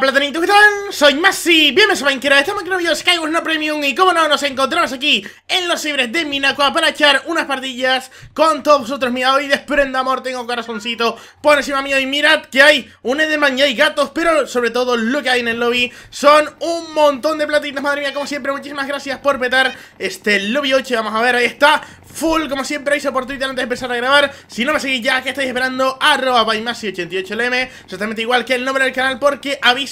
Platanito, ¿qué tal? Soy Masi, bienvenidos a Minecraft, estamos aquí en el video de Skyward no Premium y como no, nos encontramos aquí en los cibres de Minaco para echar unas partillas con todos vosotros mira, hoy desprende amor, tengo corazoncito por encima mío y mirad que hay un Edelman y hay gatos, pero sobre todo lo que hay en el lobby son un montón de platitas, madre mía, como siempre, muchísimas gracias por petar este lobby 8, vamos a ver, ahí está, full, como siempre, hice por Twitter antes de empezar a grabar. Si no me seguís ya, que estáis esperando? Arroba bymassi 88 lm exactamente igual que el nombre del canal, porque aviso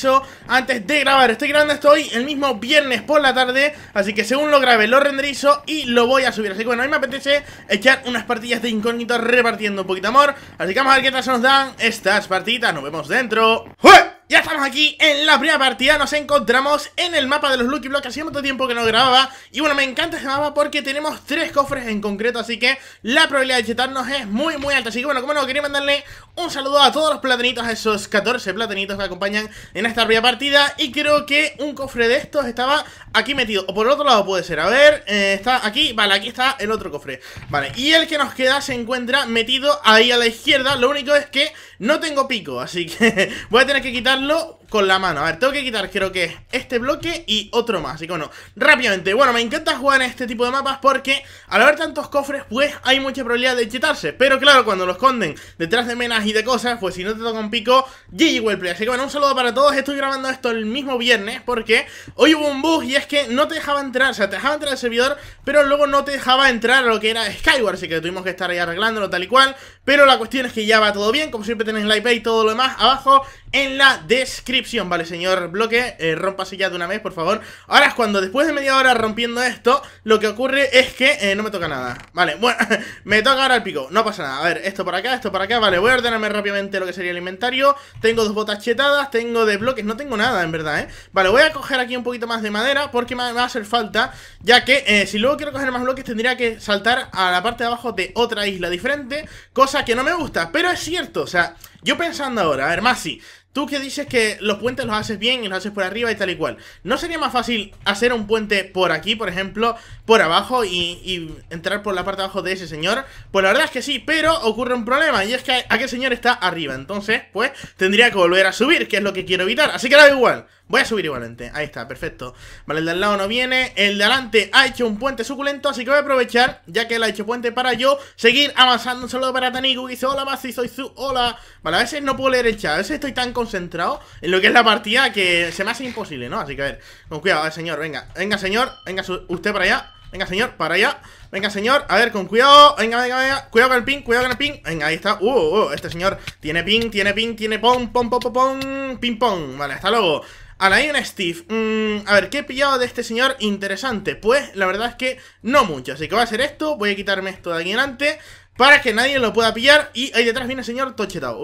antes de grabar. Estoy grabando esto hoy el mismo viernes por la tarde, así que según lo grabe lo renderizo y lo voy a subir. Así que bueno, a mí me apetece echar unas partillas de incógnito repartiendo un poquito amor. Así que vamos a ver qué tal se nos dan estas partidas, Nos vemos dentro. ¡Jue! Ya estamos aquí en la primera partida, nos encontramos en el mapa de los Lucky Blocks, hacía mucho tiempo que no grababa Y bueno, me encanta este mapa porque tenemos tres cofres en concreto, así que la probabilidad de chetarnos es muy muy alta Así que bueno, como no, quería mandarle un saludo a todos los platinitos, a esos 14 platinitos que acompañan en esta primera partida Y creo que un cofre de estos estaba aquí metido, o por el otro lado puede ser, a ver, eh, está aquí, vale, aquí está el otro cofre Vale, y el que nos queda se encuentra metido ahí a la izquierda, lo único es que no tengo pico, así que voy a tener que quitar lo con la mano. A ver, tengo que quitar creo que este bloque y otro más, así que bueno Rápidamente, bueno, me encanta jugar en este tipo de mapas porque al haber tantos cofres, pues hay mucha probabilidad de quitarse. Pero claro, cuando lo esconden detrás de menas y de cosas, pues si no te toca un pico, GG Wellplay. Así que bueno, un saludo para todos. Estoy grabando esto el mismo viernes porque hoy hubo un bug y es que no te dejaba entrar, o sea, te dejaba entrar al servidor, pero luego no te dejaba entrar a lo que era Skyward, así que tuvimos que estar ahí arreglándolo tal y cual. Pero la cuestión es que ya va todo bien, como siempre tenéis like y todo lo demás abajo en la descripción vale señor bloque, eh, rompa rompase ya de una vez por favor Ahora es cuando después de media hora rompiendo esto, lo que ocurre es que eh, no me toca nada Vale, bueno, me toca ahora el pico, no pasa nada, a ver, esto por acá, esto por acá, vale, voy a ordenarme rápidamente lo que sería el inventario Tengo dos botas chetadas, tengo de bloques, no tengo nada en verdad, eh Vale, voy a coger aquí un poquito más de madera porque me va a hacer falta Ya que eh, si luego quiero coger más bloques tendría que saltar a la parte de abajo de otra isla diferente Cosa que no me gusta, pero es cierto, o sea... Yo pensando ahora, a ver, Masi, Tú que dices que los puentes los haces bien y los haces por arriba y tal y cual. ¿No sería más fácil hacer un puente por aquí, por ejemplo, por abajo y, entrar por la parte de abajo de ese señor? Pues la verdad es que sí, pero ocurre un problema y es que aquel señor está arriba. Entonces, pues, tendría que volver a subir, que es lo que quiero evitar. Así que da igual. Voy a subir igualmente, ahí está, perfecto Vale, el de al lado no viene, el de adelante ha hecho un puente suculento Así que voy a aprovechar, ya que él ha hecho puente para yo Seguir avanzando, un saludo para Tanigu Dice, hola Masi, soy su, hola Vale, a veces no puedo leer el chat, a veces estoy tan concentrado En lo que es la partida que se me hace imposible, ¿no? Así que a ver, con cuidado, a señor, venga Venga señor, venga usted para allá Venga, señor, para allá. Venga, señor. A ver, con cuidado. Venga, venga, venga. Cuidado con el ping, cuidado con el ping. Venga, ahí está. Uh, uh este señor tiene ping, tiene ping, tiene pong, pong, pong, pong, ping pong. Vale, hasta luego. Alain Steve, mm, a ver, ¿qué he pillado de este señor interesante? Pues la verdad es que no mucho, así que va a ser esto, voy a quitarme esto de aquí delante para que nadie lo pueda pillar y ahí detrás viene el señor tochetado.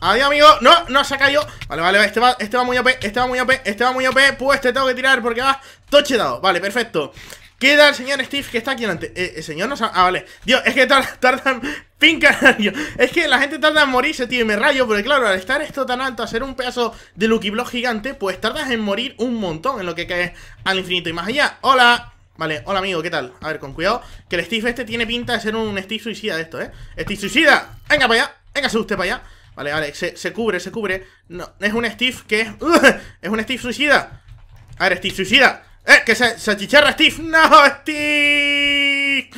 Adiós, amigo. No, no se ha caído. Vale, vale, este va, este va muy OP, este va muy OP, este va muy OP. Pues te tengo que tirar porque va tochetao, Vale, perfecto. ¿Qué tal, señor Steve, que está aquí delante? Eh, eh señor, no sabe... Ah, vale. Dios, es que tardan... tardan Pinca Es que la gente tarda en morirse, tío, y me rayo, porque claro, al estar esto tan alto, hacer un pedazo de Lucky Block gigante, pues tardas en morir un montón en lo que cae al infinito y más allá. ¡Hola! Vale, hola amigo, ¿qué tal? A ver, con cuidado, que el Steve este tiene pinta de ser un Steve suicida de esto, ¿eh? ¡Steve suicida! ¡Venga para allá! ¡Venga, se usted para allá! Vale, vale, se, cubre, se cubre. No, es un Steve que es... ¡Es un Steve suicida! A ver, Steve suicida ¡Eh! ¡Que se, se achicharra Steve! ¡No, Steve!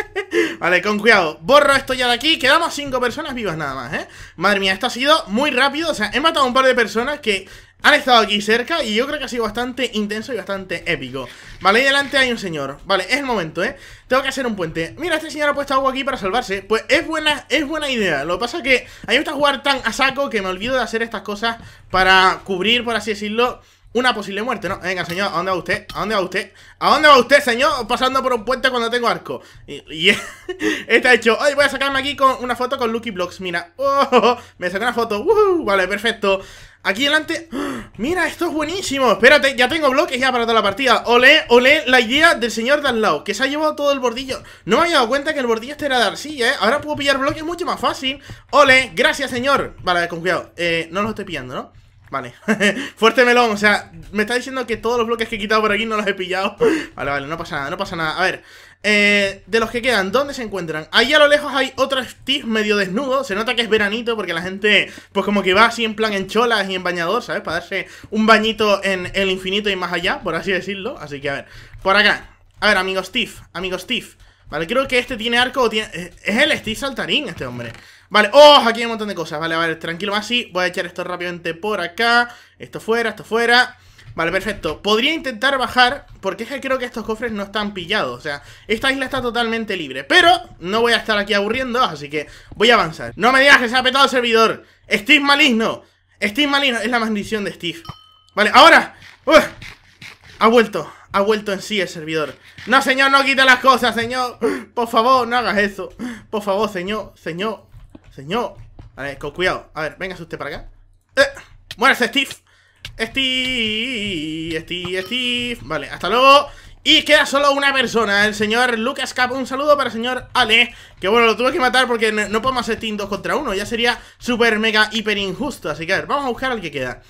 vale, con cuidado. Borro esto ya de aquí. Quedamos cinco personas vivas nada más, ¿eh? Madre mía, esto ha sido muy rápido. O sea, he matado a un par de personas que han estado aquí cerca y yo creo que ha sido bastante intenso y bastante épico Vale, ahí delante hay un señor Vale, es el momento, ¿eh? Tengo que hacer un puente Mira, este señor ha puesto agua aquí para salvarse Pues es buena, es buena idea Lo que pasa es que a mí me gusta jugar tan a saco que me olvido de hacer estas cosas para cubrir, por así decirlo una posible muerte, ¿no? Venga, señor, ¿a dónde va usted? ¿A dónde va usted? ¿A dónde va usted, señor? Pasando por un puente cuando tengo arco. Y, está hecho. Hoy voy a sacarme aquí con una foto con Lucky Blocks. Mira. Oh, me saqué una foto. vale, perfecto. Aquí delante. Mira, esto es buenísimo. Espérate, ya tengo bloques ya para toda la partida. ole ole la idea del señor de al lado, que se ha llevado todo el bordillo. No me había dado cuenta que el bordillo este era de arcilla, ¿eh? Ahora puedo pillar bloques mucho más fácil. Ole, gracias, señor. Vale, con cuidado. Eh, no lo estoy pillando, ¿no? Vale, fuerte melón, o sea, me está diciendo que todos los bloques que he quitado por aquí no los he pillado Vale, vale, no pasa nada, no pasa nada A ver, eh, de los que quedan, ¿dónde se encuentran? Ahí a lo lejos hay otro Steve medio desnudo Se nota que es veranito porque la gente, pues como que va así en plan en cholas y en bañador, ¿sabes? Para darse un bañito en el infinito y más allá, por así decirlo Así que a ver, por acá A ver, amigo Steve, amigo Steve Vale, creo que este tiene arco o tiene... Eh, es el Steve saltarín este hombre Vale, oh, aquí hay un montón de cosas. Vale, vale, tranquilo así voy a echar esto rápidamente por acá. Esto fuera, esto fuera. Vale, perfecto. Podría intentar bajar, porque es que creo que estos cofres no están pillados. O sea, esta isla está totalmente libre. Pero no voy a estar aquí aburriendo, así que voy a avanzar. No me digas que se ha petado el servidor. Steve maligno. Steve maligno. Es la maldición de Steve. Vale, ahora. ¡uh! Ha vuelto. Ha vuelto en sí el servidor. No, señor, no quita las cosas, señor. Por favor, no hagas eso. Por favor, señor. Señor, Señor. A con cuidado. A ver, venga usted para acá. ¡Eh! Steve! Steve, Steve, Steve. Vale, hasta luego. Y queda solo una persona, el señor Lucas Cap. Un saludo para el señor Ale. Que bueno, lo tuve que matar porque no, podemos hacer team 2 contra 1. Ya sería super mega, hiper injusto. Así que a ver, vamos a buscar al que queda.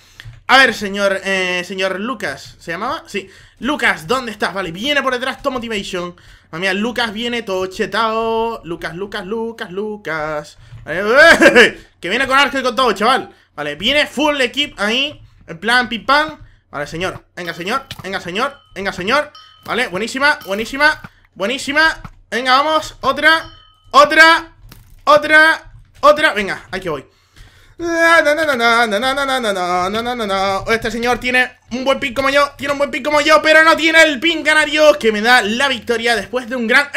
A ver, señor, eh, señor Lucas, ¿se llamaba? Sí, Lucas, ¿dónde estás? Vale, viene por detrás, Tomotivation motivation Mamía, Lucas viene todo chetado. Lucas, Lucas, Lucas, Lucas. que viene con arco y con todo, chaval. Vale, viene full equip ahí. En plan, pim pam. Vale, señor. Venga, señor. Venga, señor. Venga, señor. Vale, buenísima, buenísima. Buenísima. Venga, vamos. Otra. Otra. Otra. Otra. Venga, aquí voy. Este señor tiene un buen pico como yo, tiene un buen pico como yo, pero no tiene el pin canario que me da la victoria después de un gran...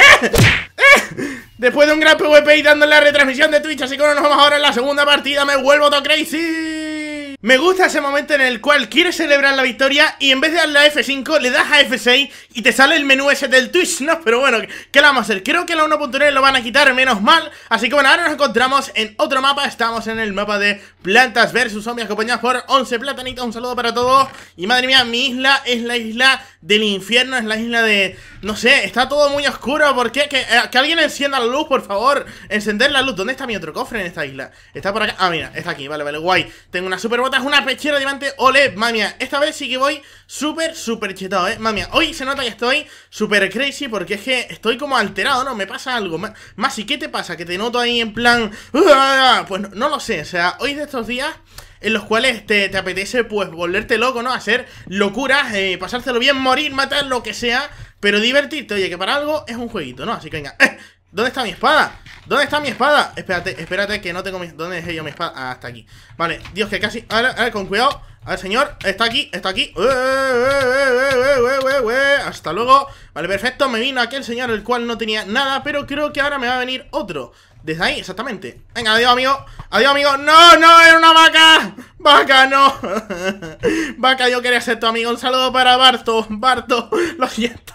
Después de un gran PvP y dando la retransmisión de Twitch, así que nos vamos ahora en la segunda partida, me vuelvo todo crazy. Me gusta ese momento en el cual quieres celebrar la victoria y en vez de darle a F5 le das a F6 y te sale el menú ese del Twitch, ¿no? Pero bueno, ¿qué le vamos a hacer? Creo que la 1.9 lo van a quitar, menos mal. Así que bueno, ahora nos encontramos en otro mapa. Estamos en el mapa de plantas versus zombies acompañados por 11 platanitas. Un saludo para todos. Y madre mía, mi isla es la isla del infierno, es la isla de... No sé, está todo muy oscuro. ¿Por qué? Eh, que, alguien encienda la luz, por favor. Encender la luz. ¿Dónde está mi otro cofre en esta isla? Está por acá. Ah, mira, está aquí. Vale, vale, guay. Tengo una super una pechera diamante, ole, mamia Esta vez sí que voy súper, súper chetado, eh Mamia, hoy se nota que estoy súper crazy Porque es que estoy como alterado, ¿no? Me pasa algo Más, ¿y qué te pasa? Que te noto ahí en plan... Pues no, lo sé, o sea, hoy de estos días en los cuales te, te, apetece pues volverte loco, ¿no? Hacer locuras, eh, Pasárselo bien, morir, matar, lo que sea, pero divertirte, oye, que para algo es un jueguito, ¿no? Así que venga, ¿Dónde está mi espada? ¿Dónde está mi espada? Espérate, espérate que no tengo mi... ¿Dónde dejé yo mi espada? Ah, está aquí Vale, Dios que casi... a ver, con cuidado Al señor, está aquí, está aquí eh, eh, eh, Hasta luego Vale, perfecto, me vino aquel señor el cual no tenía nada Pero creo que ahora me va a venir otro desde ahí, exactamente. Venga, adiós, amigo. Adiós, amigo. ¡No, no! ¡Era una vaca! ¡Vaca, no! vaca, yo quería ser tu amigo. Un saludo para Barto. Barto, lo siento.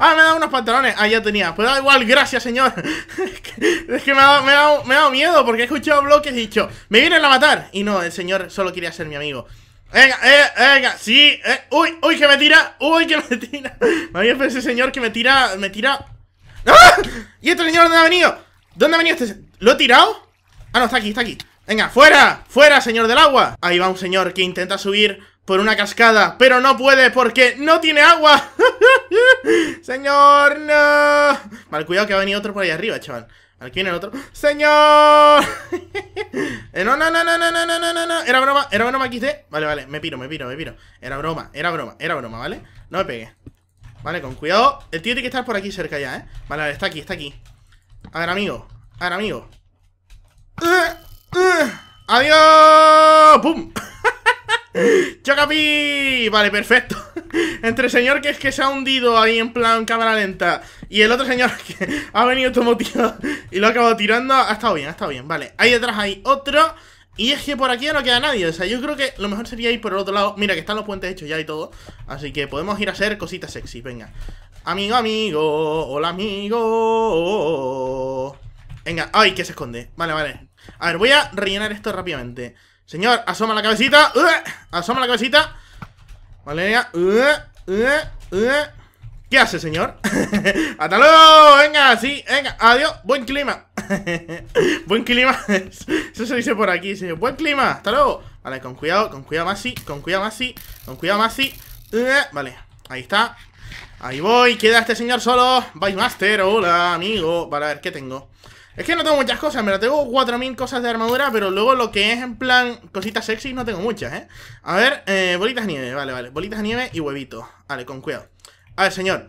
ah, me ha dado unos pantalones. Ah, ya tenía. Pero pues da igual, gracias, señor. es que, me, ha dado, me, me ha miedo porque he escuchado bloques y he dicho, me vienen a matar. Y no, el señor solo quería ser mi amigo. Venga, eh, venga, sí, eh. uy, uy, que me tira, uy, que me tira. Me había ese señor que me tira, me tira. ¡Ah! Y este señor dónde ha venido. ¿Dónde ha venido este...? ¿Lo he tirado? Ah, no, está aquí, está aquí Venga, fuera, fuera, señor del agua Ahí va un señor que intenta subir por una cascada Pero no puede porque no tiene agua Señor, no Vale, cuidado que ha venido otro por ahí arriba, chaval Aquí viene el otro ¡Señor! Eh, no, no, no, no, no, no, no, no, no Era broma, era broma, quise Vale, vale, me piro, me piro, me piro Era broma, era broma, era broma, ¿vale? No me pegue Vale, con cuidado El tío tiene que estar por aquí cerca ya, ¿eh? Vale, vale, está aquí, está aquí a ver, amigo. A ver, amigo. Eh, eh. ¡Adiós! ¡Pum! ¡Chocapi! Vale, perfecto. Entre el señor que es que se ha hundido ahí en plan cámara lenta y el otro señor que ha venido todo tiro y lo ha acabado tirando, ha estado bien, ha estado bien. Vale, ahí detrás hay otro. Y es que por aquí no queda nadie. O sea, yo creo que lo mejor sería ir por el otro lado. Mira, que están los puentes hechos ya y todo. Así que podemos ir a hacer cositas sexy. Venga. Amigo, amigo. Hola, amigo. Venga, ay, que se esconde. Vale, vale. A ver, voy a rellenar esto rápidamente. Señor, asoma la cabecita. Asoma la cabecita. Vale, venga ¿Qué hace, señor? ¡Hasta luego! Venga, sí, venga, adiós, buen clima Buen clima Eso se dice por aquí, señor buen clima, hasta luego Vale, con cuidado, con cuidado Masi Con cuidado Masi, con cuidado Masi Vale, ahí está Ahí voy, queda este señor solo. Vice Master, hola, amigo. Vale, a ver qué tengo. Es que no tengo muchas cosas, me pero tengo 4000 cosas de armadura, pero luego lo que es en plan cositas sexy no tengo muchas, ¿eh? A ver, eh, bolitas de nieve, vale, vale. Bolitas de nieve y huevito Vale, con cuidado. A ver, señor.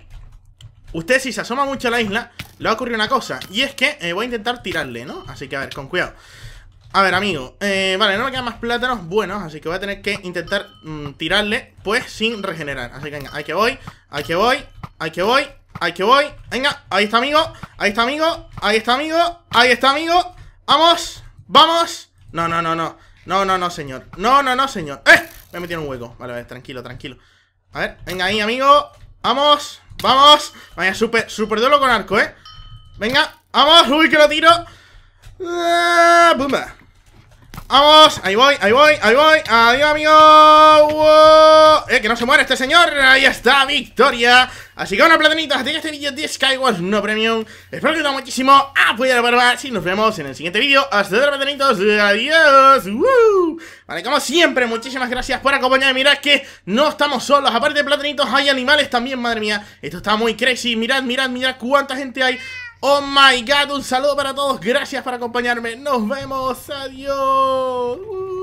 Usted si se asoma mucho a la isla, le va a ocurrir una cosa. Y es que eh, voy a intentar tirarle, ¿no? Así que a ver, con cuidado. A ver, amigo. Eh, vale, no me quedan más plátanos buenos, así que voy a tener que intentar mm, tirarle, pues, sin regenerar. Así que venga, ahí que voy, ahí que voy, ahí que voy, ahí que voy. Venga, ahí está, amigo, ahí está, amigo, ahí está, amigo, ahí está, amigo. ¡Vamos! ¡Vamos! No, no, no, no. No, no, no, señor. No, no, no, señor. ¡Eh! Me he metido en un hueco. Vale, ver, tranquilo, tranquilo. A ver, venga ahí, amigo. ¡Vamos! ¡Vamos! Vaya, súper, súper duelo con arco, ¿eh? Venga, ¡vamos! ¡Uy, que lo tiro! ¡Bumba! Ah, Vamos, ahí voy, ahí voy, ahí voy Adiós, amigo eh, que no se muere este señor Ahí está, victoria Así que una platanita, hasta aquí este vídeo de Skywars no premium Espero que os haya muchísimo apoyar la barba. Y nos vemos en el siguiente vídeo Hasta luego, platanitos, adiós Vale, como siempre, muchísimas gracias por acompañarme Mirad que no estamos solos Aparte de platanitos, hay animales también, madre mía Esto está muy crazy, mirad, mirad, mirad cuánta gente hay Oh my god, un saludo para todos. Gracias por acompañarme. Nos vemos. Adiós. Uh.